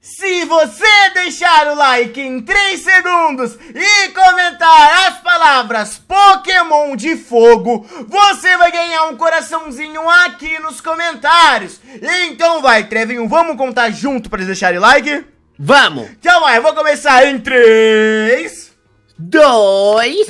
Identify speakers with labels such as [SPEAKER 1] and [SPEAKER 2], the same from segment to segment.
[SPEAKER 1] Se você deixar o like em 3 segundos e comentar as palavras Pokémon de Fogo, você vai ganhar um coraçãozinho aqui nos comentários. Então vai, Trevinho, vamos contar junto para eles deixarem o like? Vamos! Então vai, eu vou começar em 3... 2... 1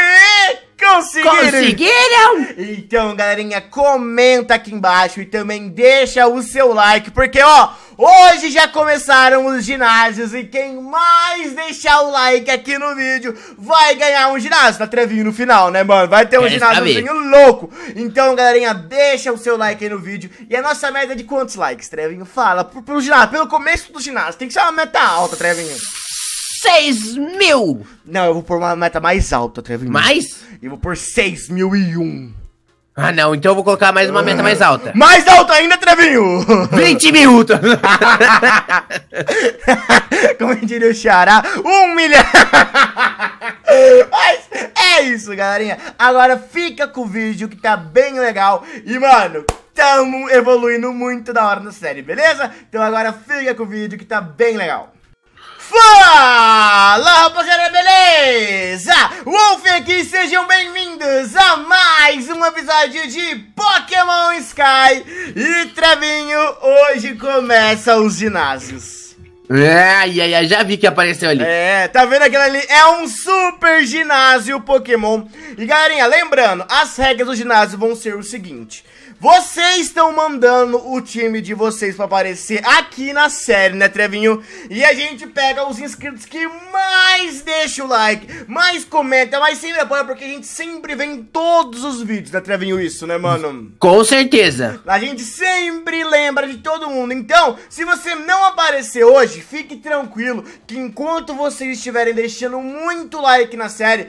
[SPEAKER 1] e... Conseguiram? Conseguiram? Então, galerinha, comenta aqui embaixo e também deixa o seu like, porque, ó... Hoje já começaram os ginásios e quem mais deixar o like aqui no vídeo vai ganhar um ginásio. Tá trevinho no final, né, mano? Vai ter um ginásiozinho louco. Então, galerinha, deixa o seu like aí no vídeo. E a nossa meta é de quantos likes, Trevinho? Fala, pelo ginásio, pelo começo do ginásio. Tem que ser uma meta alta, Trevinho. 6 mil! Não, eu vou pôr uma meta mais alta, Trevinho. Mais? Eu vou pôr 6 mil e um.
[SPEAKER 2] Ah, não, então eu vou colocar mais uma meta mais alta. Mais
[SPEAKER 1] alta ainda, Trevinho! 20 minutos. Como diria o Xará, um milhão! Mas é isso, galerinha. Agora fica com o vídeo que tá bem legal. E, mano, tamo evoluindo muito da hora na série, beleza? Então agora fica com o vídeo que tá bem legal. Fala, rapaziada, beleza? Wolf aqui, sejam bem mais um episódio de Pokémon Sky e Travinho, hoje começa os ginásios.
[SPEAKER 2] É, ai, ai, ai, já vi que apareceu ali. É, tá vendo aquilo
[SPEAKER 1] ali? É um super ginásio Pokémon. E galerinha, lembrando, as regras do ginásio vão ser o seguinte: vocês estão mandando o time de vocês pra aparecer aqui na série, né, Trevinho? E a gente pega os inscritos que mais deixa o like, mais comenta, mais sempre apoia, porque a gente sempre vem em todos os vídeos, né, Trevinho? Isso, né, mano?
[SPEAKER 2] Com certeza.
[SPEAKER 1] A gente sempre lembra de todo mundo. Então, se você não aparecer hoje, fique tranquilo que enquanto vocês estiverem deixando muito like na série,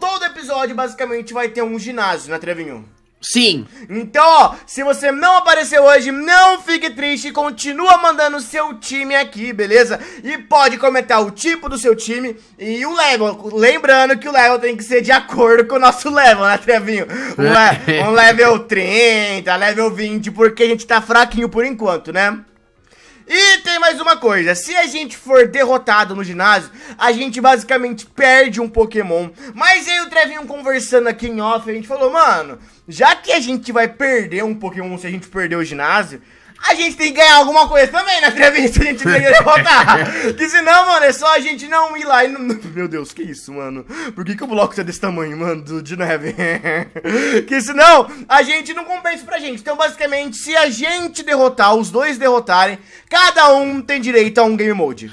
[SPEAKER 1] todo episódio basicamente vai ter um ginásio, né, Trevinho? Sim. Então, ó, se você não apareceu hoje, não fique triste, continua mandando o seu time aqui, beleza? E pode comentar o tipo do seu time e o level. Lembrando que o level tem que ser de acordo com o nosso level, né, Trevinho? Um, le um level 30, level 20, porque a gente tá fraquinho por enquanto, né? E tem mais uma coisa, se a gente for derrotado no ginásio, a gente basicamente perde um Pokémon. Mas aí o Trevinho conversando aqui em off, a gente falou, mano, já que a gente vai perder um Pokémon se a gente perder o ginásio, a gente tem que ganhar alguma coisa também na né, entrevista, a gente tem que votar. que senão, mano, é só a gente não ir lá e não... Meu Deus, que isso, mano? Por que, que o bloco é desse tamanho, mano, do, de neve? que senão, a gente não compensa pra gente. Então, basicamente, se a gente derrotar, os dois derrotarem, cada um tem direito a um game mode.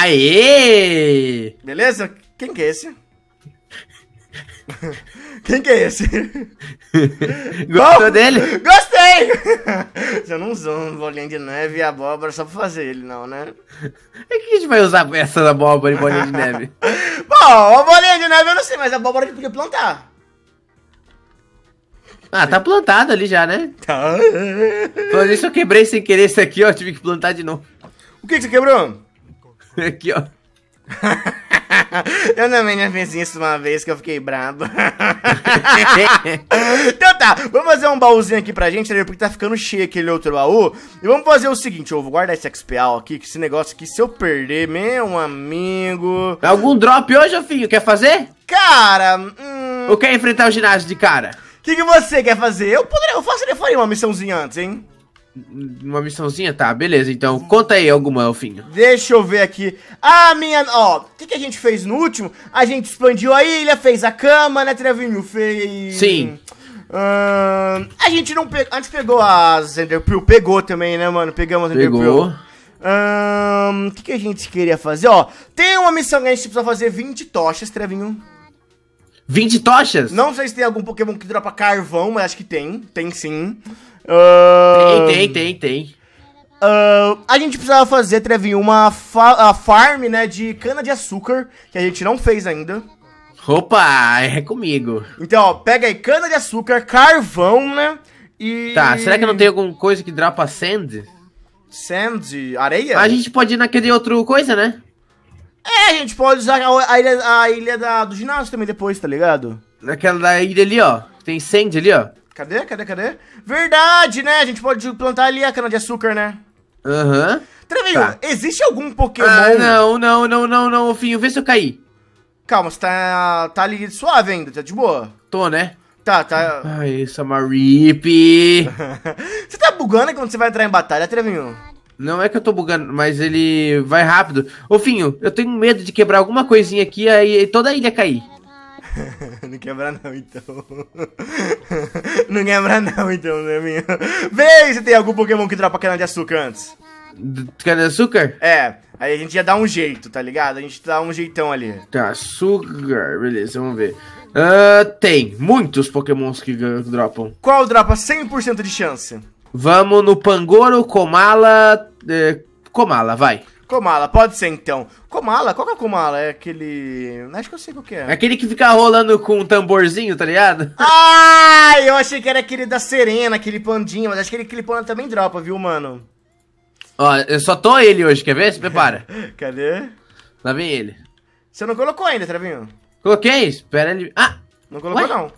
[SPEAKER 2] Aê!
[SPEAKER 1] Beleza? Quem que é esse? Quem que é esse?
[SPEAKER 2] Gostou dele?
[SPEAKER 1] Gostei! Você não usou um bolinha de neve e abóbora só pra fazer ele, não, né?
[SPEAKER 2] É que a gente vai usar essa abóbora e bolinha de neve?
[SPEAKER 1] Bom, a bolinha de neve eu não sei, mas a abóbora a gente podia plantar.
[SPEAKER 2] Ah, tá plantado ali já, né? Tá. Falando isso, eu quebrei sem querer esse aqui, ó. Tive que plantar de novo. O que, que você quebrou? aqui, ó.
[SPEAKER 1] eu também já fiz isso uma vez que eu fiquei brabo. então tá, vamos fazer um baúzinho aqui pra gente, né, Porque tá ficando cheio aquele outro baú. E vamos fazer o seguinte, eu vou guardar esse XPAL aqui, que esse negócio aqui, se eu perder, meu amigo. Algum
[SPEAKER 2] drop hoje, filho? Quer fazer? Cara, hum... Eu quero enfrentar o ginásio de cara. O que, que, você quer fazer? Eu poderia, eu faço faria uma missãozinha antes, hein? uma missãozinha? Tá, beleza. Então, conta aí alguma, Elfinho.
[SPEAKER 1] Deixa eu ver aqui. a ah, minha... Ó, o que, que a gente fez no último? A gente expandiu a ilha, fez a cama, né, Trevinho? Fez... Sim. a gente não pegou... A gente pegou as Enderpearl. Pegou também, né, mano? Pegamos as Pegou. O que, que a gente queria fazer? Ó, tem uma missão que a gente precisa fazer 20 tochas, Trevinho. 20 tochas? Não sei se tem algum Pokémon que dropa carvão, mas acho que tem. Tem sim. Uh... Tem, tem,
[SPEAKER 2] tem, tem.
[SPEAKER 1] Uh, a gente precisava fazer, Trevin, uma fa farm, né, de cana-de-açúcar, que a
[SPEAKER 2] gente não fez ainda. Opa, é comigo. Então, ó, pega aí cana-de-açúcar, carvão, né, e... Tá, será que não tem alguma coisa que dropa sand? Sand? Areia? A gente pode ir naquele outro coisa, né? É, a gente pode usar a, a ilha, a ilha da, do ginásio também depois, tá ligado? Naquela ilha ali, ó, tem sand ali, ó.
[SPEAKER 1] Cadê, cadê, cadê? Verdade, né? A gente pode plantar ali a cana-de-açúcar, né?
[SPEAKER 2] Aham. Uhum. Trevinho, tá.
[SPEAKER 1] existe algum Pokémon... Ah, não, não, não, não, não, Finho. Vê se eu caí. Calma, você tá, tá ali suave ainda, tá de boa? Tô, né? Tá, tá. Ai,
[SPEAKER 2] Samarip. você tá bugando quando você vai entrar em batalha, Trevinho? Não é que eu tô bugando, mas ele vai rápido. Ô, Finho, eu tenho medo de quebrar alguma coisinha aqui e toda a ilha cair.
[SPEAKER 1] não quebra não, então. não quebra não, então, né, minha? Vê se tem algum Pokémon que dropa cana de açúcar antes. Cana de açúcar? É. Aí a gente ia dar um jeito, tá ligado? A gente dá um jeitão ali.
[SPEAKER 2] Tá, açúcar. Beleza, vamos ver. Uh, tem muitos pokémons que dropam.
[SPEAKER 1] Qual dropa 100% de chance?
[SPEAKER 2] Vamos no Pangoro, Komala... Eh, Komala, vai. Comala, pode ser então.
[SPEAKER 1] Comala, qual que é o Comala? É aquele. Acho que eu sei qual que é. é.
[SPEAKER 2] Aquele que fica rolando com um tamborzinho, tá ligado? Ah,
[SPEAKER 1] eu achei que era aquele da Serena, aquele pandinha, mas acho que aquele panda também dropa, viu, mano?
[SPEAKER 2] Ó, eu só tô ele hoje, quer ver? Se prepara.
[SPEAKER 1] Cadê? Lá vem ele. Você não colocou ainda, Travinho?
[SPEAKER 2] Coloquei, espera ele. Ah!
[SPEAKER 1] Não colocou Ué? não.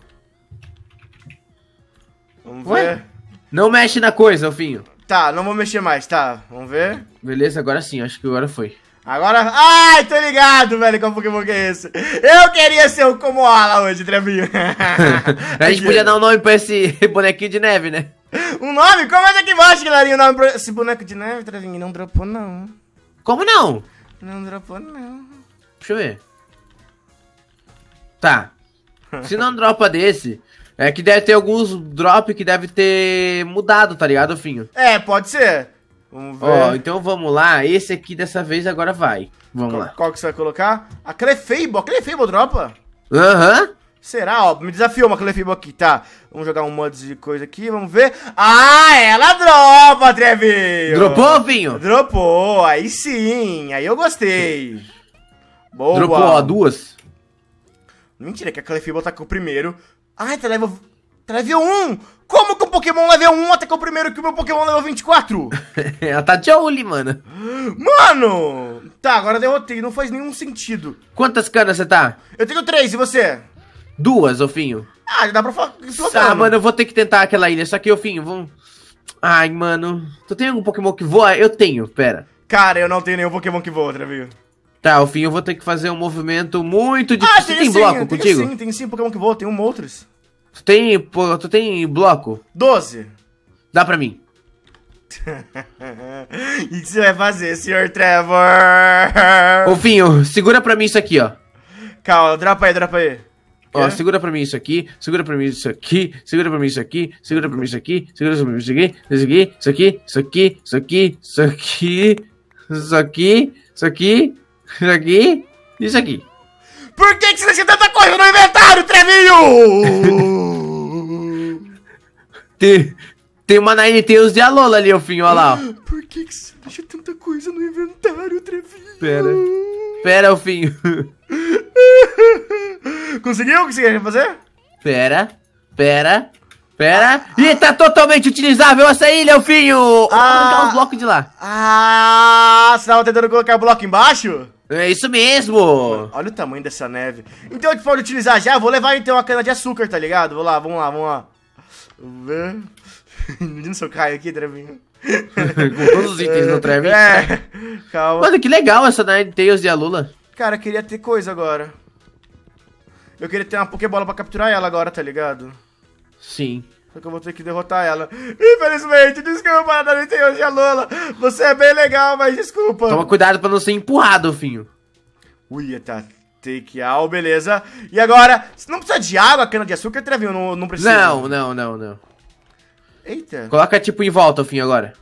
[SPEAKER 2] Vamos Ué? ver. Não mexe na coisa, Alfinho.
[SPEAKER 1] Tá, não vou mexer mais, tá.
[SPEAKER 2] Vamos ver. Beleza, agora sim, acho que agora foi.
[SPEAKER 1] Agora. Ai, tô ligado, velho, qual é Pokémon que
[SPEAKER 2] é esse? Eu queria ser o Komoala hoje, Trevinho. a gente podia dar um nome pra esse bonequinho de neve, né?
[SPEAKER 1] Um nome? Comenta é aqui embaixo, galerinha, o nome pra esse boneco de neve, Trevinho. Não dropou, não.
[SPEAKER 2] Como não?
[SPEAKER 1] Não dropou, não.
[SPEAKER 2] Deixa eu ver. Tá. Se não dropa desse, é que deve ter alguns drop que deve ter mudado, tá ligado, Finho? É, pode ser. Vamos ver. Ó, então vamos lá. Esse aqui dessa vez agora vai. Vamos qual, lá. Qual que você vai colocar? A Clefable.
[SPEAKER 1] A Clefable dropa? Aham. Uhum. Será? Ó, me desafiou uma Clefable aqui, tá? Vamos jogar um mod de coisa aqui, vamos ver. Ah, ela dropa, Trevinho! Dropou, Vinho? Dropou, aí sim, aí eu gostei. Boa. Dropou, ó, duas? Mentira, que a Clefable tá com o primeiro. Ai, tá level. Tá level 1! Como que o Pokémon level 1 até que o primeiro que o meu Pokémon level 24? Ela tá olho, mano. Mano! Tá, agora derrotei, não faz nenhum sentido. Quantas
[SPEAKER 2] canas você tá? Eu tenho três, e você? Duas, Ofinho.
[SPEAKER 1] Ah, dá pra falar. Ah, mano,
[SPEAKER 2] eu vou ter que tentar aquela ilha, só que, Ofinho, vamos. Ai, mano. Tu tem algum Pokémon que voa? Eu tenho, pera. Cara, eu não tenho nenhum Pokémon que voa, Trevinho. Tá, ao fim eu vou ter que fazer um movimento muito difícil. Ah, tem, tem sim, bloco tem contigo? Sim,
[SPEAKER 1] tem sim, Pokémon que voa, tem um outros.
[SPEAKER 2] Tu tem, tu tem bloco? 12. Dá pra mim.
[SPEAKER 1] o que você vai fazer, Sr. Trevor? Ô,
[SPEAKER 2] Finho, segura pra mim isso aqui, ó.
[SPEAKER 1] Calma, dropa aí, dropa aí.
[SPEAKER 2] Ó, segura pra mim isso aqui, segura pra mim isso aqui, segura pra mim isso aqui, segura pra mim isso aqui, segura pra mim isso aqui, isso aqui, isso aqui, isso aqui, isso aqui, isso aqui, isso aqui, isso aqui, isso aqui isso aqui, isso aqui. Por que, que você deixa tanta coisa no inventário, Trevinho? tem, tem uma Nine Tails de Alola ali, Elfinho, olha lá.
[SPEAKER 1] Por que, que você deixa tanta coisa no inventário, Trevinho?
[SPEAKER 2] Pera, pera, Elfinho.
[SPEAKER 1] Conseguiu? Conseguiu fazer?
[SPEAKER 2] Pera, pera, Pera. E tá totalmente utilizável essa ilha, Elfinho! Ah, Vou colocar ah. o bloco de lá.
[SPEAKER 1] Ah, você tava tentando colocar o bloco embaixo?
[SPEAKER 2] É isso mesmo! Olha o tamanho
[SPEAKER 1] dessa neve. Então a gente pode utilizar já. Vou levar então a cana de açúcar, tá ligado? Vou lá, vamos lá, vamos lá. Vamos se eu caio aqui, Trevinho.
[SPEAKER 2] Com todos os itens do no Trevinho. É. Calma. Mano, que legal essa Ninetales de Alula.
[SPEAKER 1] Cara, queria ter coisa agora. Eu queria ter uma Pokébola pra capturar ela agora, tá ligado?
[SPEAKER 2] Sim. Só
[SPEAKER 1] que eu vou ter que derrotar ela. Infelizmente, desculpa, tem hoje a Lola. Você é bem legal, mas
[SPEAKER 2] desculpa. Toma cuidado pra não ser empurrado, Finho. Ui, tá.
[SPEAKER 1] Take out, beleza. E agora, não precisa de água, cana de açúcar, Trevinho? Não, não precisa. Não,
[SPEAKER 2] não, não, não. Eita. Coloca tipo em volta, Finho, agora.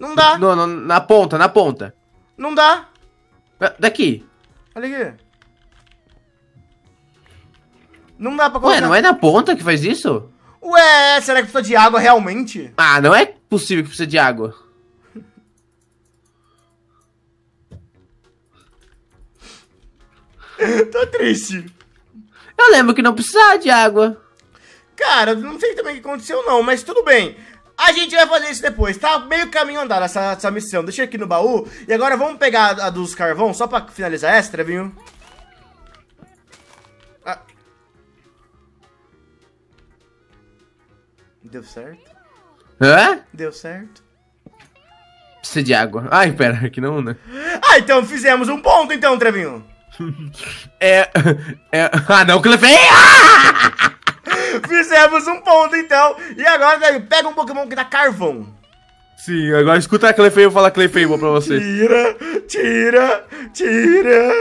[SPEAKER 2] Não dá. Não, não, na ponta, na ponta. Não dá. Ah, daqui.
[SPEAKER 1] Olha aqui. Não dá pra colocar. Ué, não é na
[SPEAKER 2] ponta que faz isso?
[SPEAKER 1] Ué, será que precisa de água realmente?
[SPEAKER 2] Ah, não é possível que precisa de água.
[SPEAKER 1] Tô triste.
[SPEAKER 2] Eu lembro que não precisava de água. Cara, não sei também o
[SPEAKER 1] que aconteceu não, mas tudo bem. A gente vai fazer isso depois, tá? Meio caminho andado essa, essa missão. Deixa aqui no baú. E agora vamos pegar a, a dos carvão, só pra finalizar extra, viu? Ah, Deu certo? Hã? Deu certo?
[SPEAKER 2] Precisa de água. Ai, pera, aqui não, né?
[SPEAKER 1] Ah, então fizemos um ponto então, Trevinho. é,
[SPEAKER 2] é... Ah, não, Clefei!
[SPEAKER 1] fizemos um ponto então. E agora, velho, pega um Pokémon que dá carvão.
[SPEAKER 2] Sim, agora escuta a Clefei e eu falo a Clefei vou pra você. Tira,
[SPEAKER 1] tira, tira.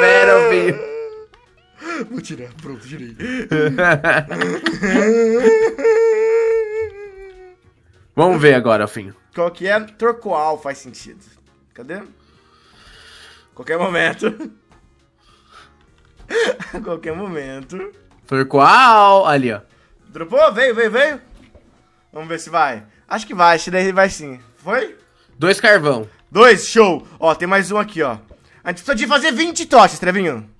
[SPEAKER 2] Vera, filho.
[SPEAKER 1] Vou tirar, pronto, tirei.
[SPEAKER 2] Vamos ver agora, fim.
[SPEAKER 1] Qual que é? Torqual faz sentido. Cadê? Qualquer momento. Qualquer momento.
[SPEAKER 2] Torqual! Ali, ó.
[SPEAKER 1] Dropou? Veio, veio, veio. Vamos ver se vai. Acho que vai, acho que daí vai sim. Foi? Dois carvão. Dois, show. Ó, tem mais um aqui, ó. A gente precisa de fazer 20 tochas, Trevinho.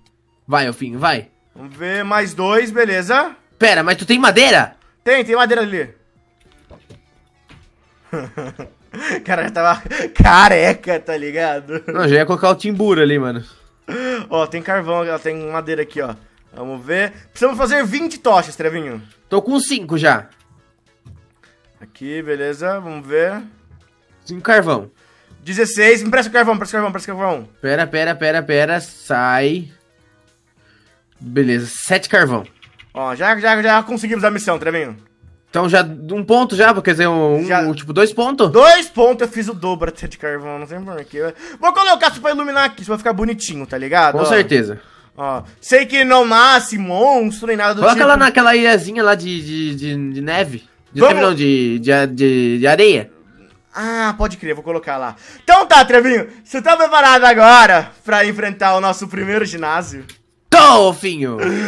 [SPEAKER 1] Vai, Alfinho, vai. Vamos ver, mais dois, beleza. Pera, mas tu tem madeira? Tem, tem madeira ali. Cara, já tava careca, tá ligado? Não, já ia
[SPEAKER 2] colocar o timbura ali, mano.
[SPEAKER 1] Ó, tem carvão, tem madeira aqui, ó. Vamos ver. Precisamos fazer 20 tochas, Trevinho. Tô com 5 já. Aqui, beleza. Vamos ver.
[SPEAKER 2] 5 carvão.
[SPEAKER 1] 16. Me presta o carvão, presta o carvão, presta o carvão.
[SPEAKER 2] Pera, pera, pera, pera. Sai. Beleza, sete carvão.
[SPEAKER 1] Ó, já, já, já conseguimos a missão, Trevinho. Então já um ponto já, quer dizer, um, já, um tipo dois pontos? Dois pontos, eu fiz o dobro até de carvão, não sei porquê. Vou colocar isso pra iluminar aqui, isso vai ficar bonitinho, tá ligado? Com ó, certeza. Ó, sei que não nasce monstro nem nada do Coloca tipo. Coloca lá
[SPEAKER 2] naquela ilhazinha lá de, de, de, de neve. De, Vamos... não, de, de, de, de areia.
[SPEAKER 1] Ah, pode crer, vou colocar lá. Então tá, Trevinho, você tá preparado agora pra enfrentar o nosso primeiro ginásio? Então,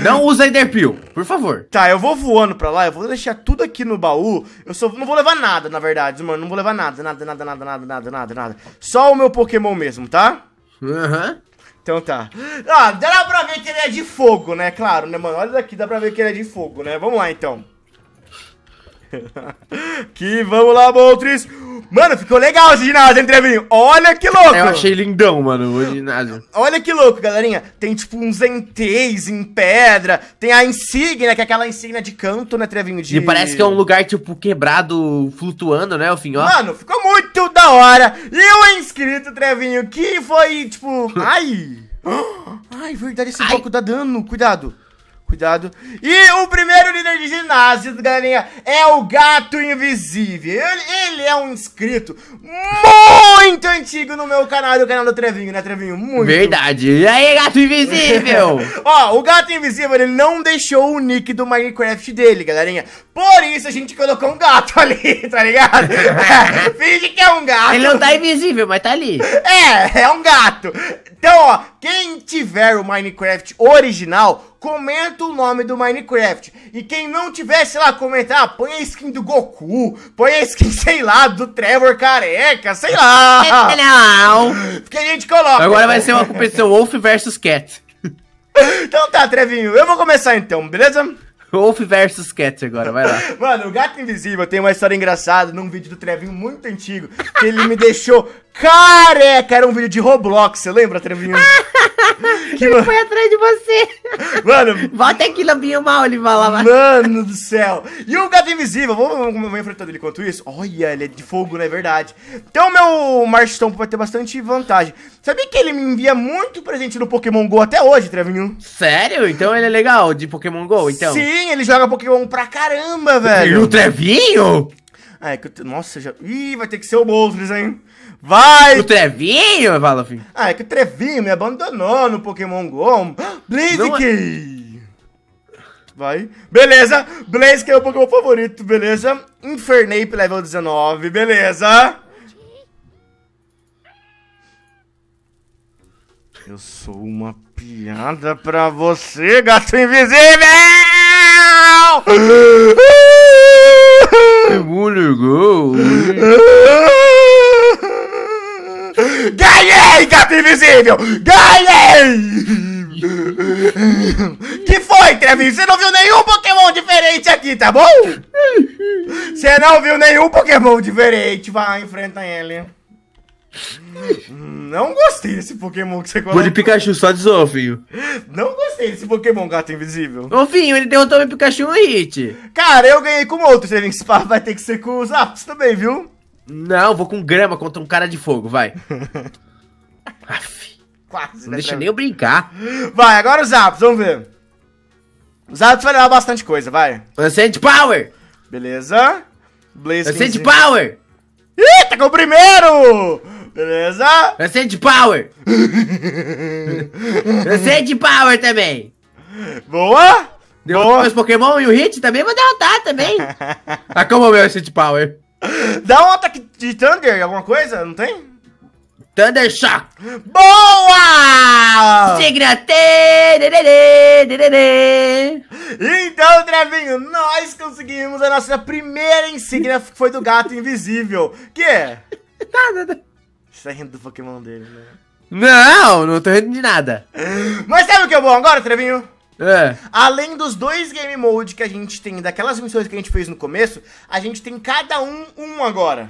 [SPEAKER 1] não usa Enderpeel, por favor. Tá, eu vou voando pra lá, eu vou deixar tudo aqui no baú. Eu só não vou levar nada, na verdade, mano. Não vou levar nada, nada, nada, nada, nada, nada, nada, nada. Só o meu Pokémon mesmo, tá? Aham. Uhum. Então tá. Ah, dá pra ver que ele é de fogo, né? Claro, né, mano? Olha daqui, dá pra ver que ele é de fogo, né? Vamos lá, então que vamos lá, Boltris! Mano, ficou legal esse ginásio, hein, Trevinho? Olha que louco! Eu achei
[SPEAKER 2] lindão, mano, o ginásio.
[SPEAKER 1] Olha que louco, galerinha. Tem, tipo, uns enteis em pedra. Tem a insígnia, que é aquela insígnia de canto, né, Trevinho? De... E parece que é um
[SPEAKER 2] lugar, tipo, quebrado, flutuando, né, o ó. Mano,
[SPEAKER 1] ficou muito da hora. E o inscrito, Trevinho, que foi, tipo... Ai! Ai, verdade, esse bloco dá dano. Cuidado. Cuidado. E o primeiro líder de ginásio, galerinha, é o Gato Invisível. Ele, ele, é um inscrito muito antigo no meu canal, do canal do Trevinho, né, Trevinho? Muito. Verdade. E aí, Gato Invisível? Ó, o Gato Invisível, ele não deixou o nick do Minecraft dele, galerinha. Por isso a gente colocou um gato ali, tá ligado? Finge que é um gato. Ele não tá
[SPEAKER 2] invisível, mas tá ali.
[SPEAKER 1] É, é um gato. Então, ó, quem tiver o Minecraft original, comenta o nome do Minecraft. E quem não tiver, sei lá, comentar, ah, põe a skin do Goku, põe a skin, sei lá, do Trevor careca, sei lá. Não. É Porque a gente coloca. Agora vai ser uma competição
[SPEAKER 2] Wolf versus Cat.
[SPEAKER 1] Então tá, Trevinho, eu vou começar então, beleza?
[SPEAKER 2] Wolf versus Cat agora, vai lá.
[SPEAKER 1] Mano, o Gato Invisível tem uma história engraçada num vídeo do Trevinho muito antigo, que ele me deixou careca. Era um vídeo de Roblox, você lembra, Trevinho? que Ele mano... foi atrás de você. Mano. Volta aqui, lambinho mal, ele lá Mano do céu. E o gato invisível, vamos, vamos enfrentando ele enquanto isso? Olha, ele é de fogo, não né, é verdade? Então, meu Marston vai ter bastante vantagem. Sabia que ele me envia muito presente no Pokémon GO até hoje, Trevinho?
[SPEAKER 2] Sério? Então ele é legal de Pokémon GO, então? Sim,
[SPEAKER 1] ele joga Pokémon pra caramba, velho. E o Trevinho? Ah, é que eu... Nossa, já... Ih, vai ter que ser o Boltres, hein? Vai! O Trevinho, Valafim. Ah, é que o Trevinho me abandonou no Pokémon GO. Blaziken! É... Vai. Beleza. Blaziken é o Pokémon favorito, beleza. Infernape, level 19, beleza. Eu sou uma piada pra você, gato invisível! Segundo gol! Ai, gato invisível! Ganhei! Que foi, Trevinho? Você não viu nenhum Pokémon diferente aqui, tá bom? Você não viu nenhum Pokémon diferente. Vai, enfrenta ele. Não gostei desse Pokémon que você colocou. Vou de
[SPEAKER 2] Pikachu só desafio.
[SPEAKER 1] Não gostei desse Pokémon gato invisível.
[SPEAKER 2] Ovinho, ele derrotou meu Pikachu no hit. Cara,
[SPEAKER 1] eu ganhei com outro Trevin Spa. Vai ter que ser com os Aptos também, viu? Não, vou com grama contra um cara de fogo, vai. Aff. Quase. Não né, deixa nem eu brincar. Vai, agora os Zaps, vamos ver. Os Zaps vai levar bastante coisa, vai. Ancient Power! Beleza. Blaze. Ancient Power! Ih, tá com o primeiro!
[SPEAKER 2] Beleza? Ancient Power! Ancient Power também! Boa! Derrotou os Pokémon e o Hit também vou derrotar também. Acalma ah, é meu Ancient Power. Dá um ataque de Thunder, alguma coisa? Não tem?
[SPEAKER 1] Thundershock!
[SPEAKER 2] Boa! Signatê!
[SPEAKER 1] Então, Trevinho, nós conseguimos a nossa primeira insígnia, que foi do gato invisível. Que é? Nada, nada. Né?
[SPEAKER 2] Você tá rindo do Pokémon dele, né? Não, não tô rindo de nada.
[SPEAKER 1] Mas sabe o que é bom agora, Trevinho? É. Além dos dois game mode que a gente tem, daquelas missões que a gente fez no começo, a gente tem cada um um agora.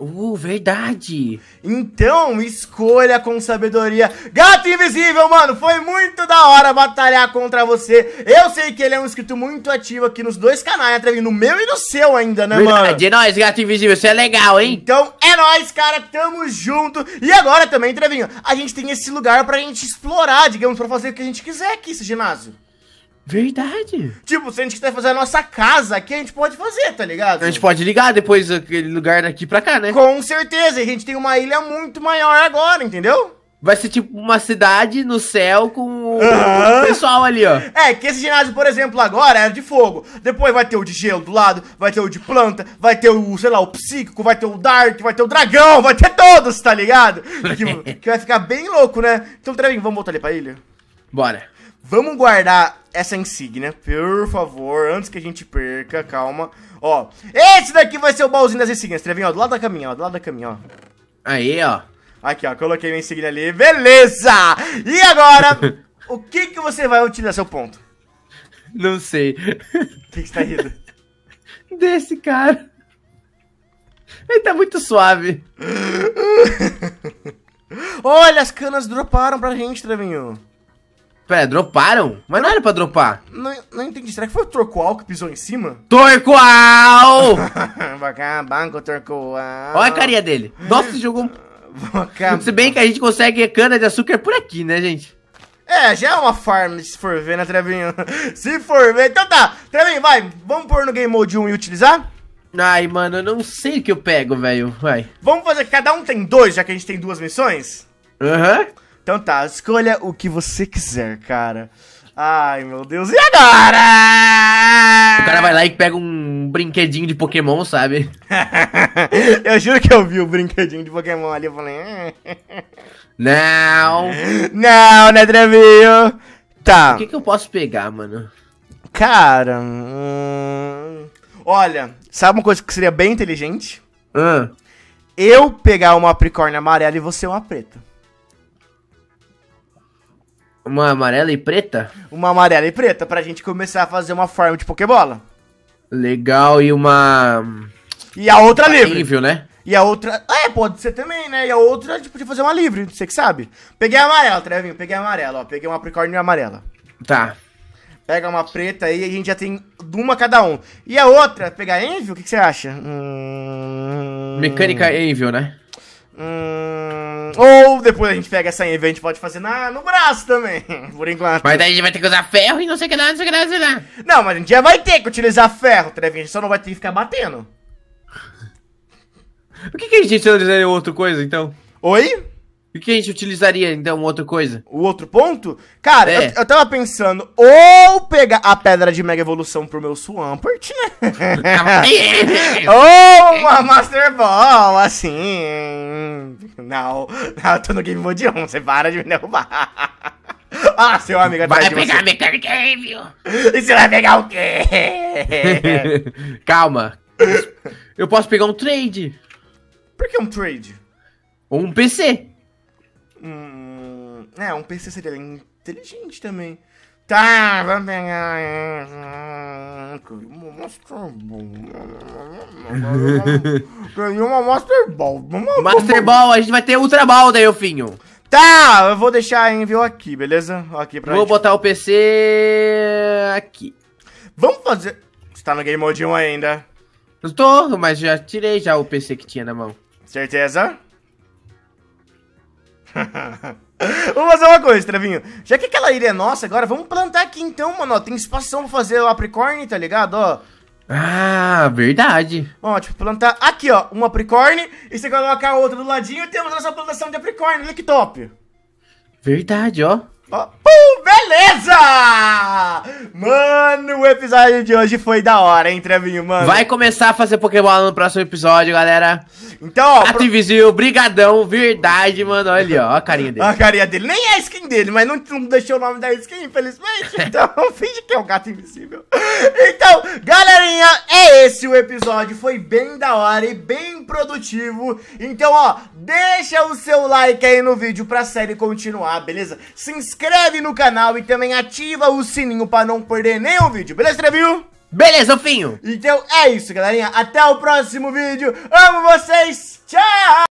[SPEAKER 1] Uh, verdade! Então, escolha com sabedoria. Gato Invisível, mano, foi muito da hora batalhar contra você. Eu sei que ele é um inscrito muito ativo aqui nos dois canais, né, no meu e no seu ainda, né, verdade, mano? Verdade,
[SPEAKER 2] é nóis, Gato Invisível, isso é legal, hein? Então,
[SPEAKER 1] é nóis, cara, tamo junto. E agora também, Trevinho, a gente tem esse lugar pra gente explorar, digamos, pra fazer o que a gente quiser aqui, esse ginásio. Verdade. Tipo, se a gente quiser fazer a nossa casa aqui, a gente pode fazer, tá ligado? A
[SPEAKER 2] gente pode ligar depois aquele lugar daqui pra cá,
[SPEAKER 1] né? Com certeza, a gente tem uma ilha muito maior agora, entendeu? Vai ser tipo uma cidade no céu com o pessoal ali, ó. É, que esse ginásio, por exemplo, agora era é de fogo. Depois vai ter o de gelo do lado, vai ter o de planta, vai ter o, sei lá, o psíquico, vai ter o dark, vai ter o dragão, vai ter todos, tá ligado? que, que vai ficar bem louco, né? Então, Trevinho, vamos voltar ali pra ilha? Bora. Vamos guardar essa insígnia, por favor, antes que a gente perca, calma. Ó, esse daqui vai ser o baúzinho das insígnias, Trevinho, ó, do lado da caminha, ó, do lado da caminha, ó. Aí, ó. Aqui, ó, coloquei minha insígnia ali, beleza! E agora, o que que você vai utilizar seu ponto?
[SPEAKER 2] Não sei. O que que você tá rindo?
[SPEAKER 1] Desse cara. Ele tá muito suave. Olha, as canas droparam pra gente, Trevinho. Pera,
[SPEAKER 2] droparam? Mas não era pra dropar.
[SPEAKER 1] Não, não entendi. Será que foi o Torqual que pisou em cima?
[SPEAKER 2] Torqual!
[SPEAKER 1] Banco Torqual. Olha a carinha dele.
[SPEAKER 2] Nossa, jogou. É se bem que a gente consegue cana de açúcar por aqui, né, gente? É, já é uma
[SPEAKER 1] farm, se for ver, né, Trevinho? se for ver. Então tá, Trevinho, vai. Vamos pôr no Game Mode 1 e utilizar? Ai, mano, eu não sei o que eu pego, velho. Vai. Vamos fazer. que Cada um tem dois, já que a gente tem duas missões? Aham. Uhum. Então tá, escolha o que você quiser, cara. Ai, meu Deus, e agora?
[SPEAKER 2] O cara vai lá e pega um brinquedinho de Pokémon, sabe? eu juro que eu vi o brinquedinho de Pokémon
[SPEAKER 1] ali, eu falei... Hum.
[SPEAKER 2] Não! Não, né, Trevinho? Tá. O que, que eu posso pegar, mano? Cara... Hum...
[SPEAKER 1] Olha, sabe uma coisa que seria bem inteligente? Hum. Eu pegar uma apricórnia amarela e você uma preta. Uma amarela e preta? Uma amarela e preta, pra gente começar a fazer uma farm de Pokébola.
[SPEAKER 2] Legal, e uma. E a outra tá livre. Nível, né?
[SPEAKER 1] E a outra. É, pode ser também, né? E a outra, a gente podia fazer uma livre, você que sabe. Peguei a amarela, Trevinho, peguei a amarela, ó. Peguei uma Capricórnio amarela. Tá. Pega uma preta aí a gente já tem uma cada um. E a outra, pegar Envio? O que, que, você acha? Hum... Mecânica Envio, né? Hum, ou depois a gente pega essa EV, a gente pode fazer na, no braço também, por enquanto. Mas daí a gente vai ter que usar ferro e não sei o que lá, não sei o que lá, não sei o que lá. Não, mas a gente já vai ter que utilizar ferro, Trevinho, a gente só não vai ter que ficar batendo.
[SPEAKER 2] O que, que a é gente utilizaria outra coisa, então? Oi? E que a gente utilizaria, então, outra coisa? O outro ponto? Cara, é. eu,
[SPEAKER 1] eu tava pensando ou pegar a pedra de mega evolução pro meu Swampert, né? ou uma Master Ball, assim... Não, eu tô no Game Mode 1, você para de me derrubar. Ah, seu amigo
[SPEAKER 2] atrás vai pegar você. mecânica aí, viu?
[SPEAKER 1] E você vai pegar o
[SPEAKER 2] quê? Calma. Eu posso pegar um trade. Por que um trade? Ou um PC. É, um PC seria inteligente
[SPEAKER 1] também. Tá, vamos pegar. Uma Master Ball. Ganhei uma Master Ball. Master Ball, a gente vai ter Ultra Ball daí, Elfinho. Tá, eu vou deixar a Envio aqui, beleza? Aqui pra Vou gente.
[SPEAKER 2] botar o PC aqui. Vamos fazer. Você tá no Game Mode 1 ainda? Eu tô, mas já tirei já o PC que tinha na mão. Certeza? vamos fazer uma coisa, Trevinho. Já que aquela ilha é nossa
[SPEAKER 1] agora, vamos plantar aqui então, mano. Ó, tem espação pra fazer o apricórnio, tá ligado? Ó. Ah,
[SPEAKER 2] verdade.
[SPEAKER 1] Bom, tipo, plantar aqui, ó, um apricórnio e você coloca a outra do ladinho e temos a nossa plantação de apricórnio. Olha que top.
[SPEAKER 2] Verdade,
[SPEAKER 1] ó. Ó, pum, beleza!
[SPEAKER 2] Mano, o episódio de hoje foi da hora, hein, Trevinho, mano? Vai começar a fazer Pokébola no próximo episódio, galera. Então, ó. pro... Invisível, brigadão, verdade, mano. Olha ali, ó, a carinha dele. A carinha dele.
[SPEAKER 1] Nem é a skin dele, mas não, não deixou o nome da skin, infelizmente. Então, finge que é o um gato invisível. Então, galerinha, é esse o episódio. Foi bem da hora e bem produtivo. Então, ó, deixa o seu like aí no vídeo pra série continuar, beleza? Se inscreve no canal e também ativa o sininho pra não perder nenhum vídeo, beleza, Trevinho? Beleza, Finho? Então é isso, galerinha. Até o próximo vídeo. Amo vocês. Tchau!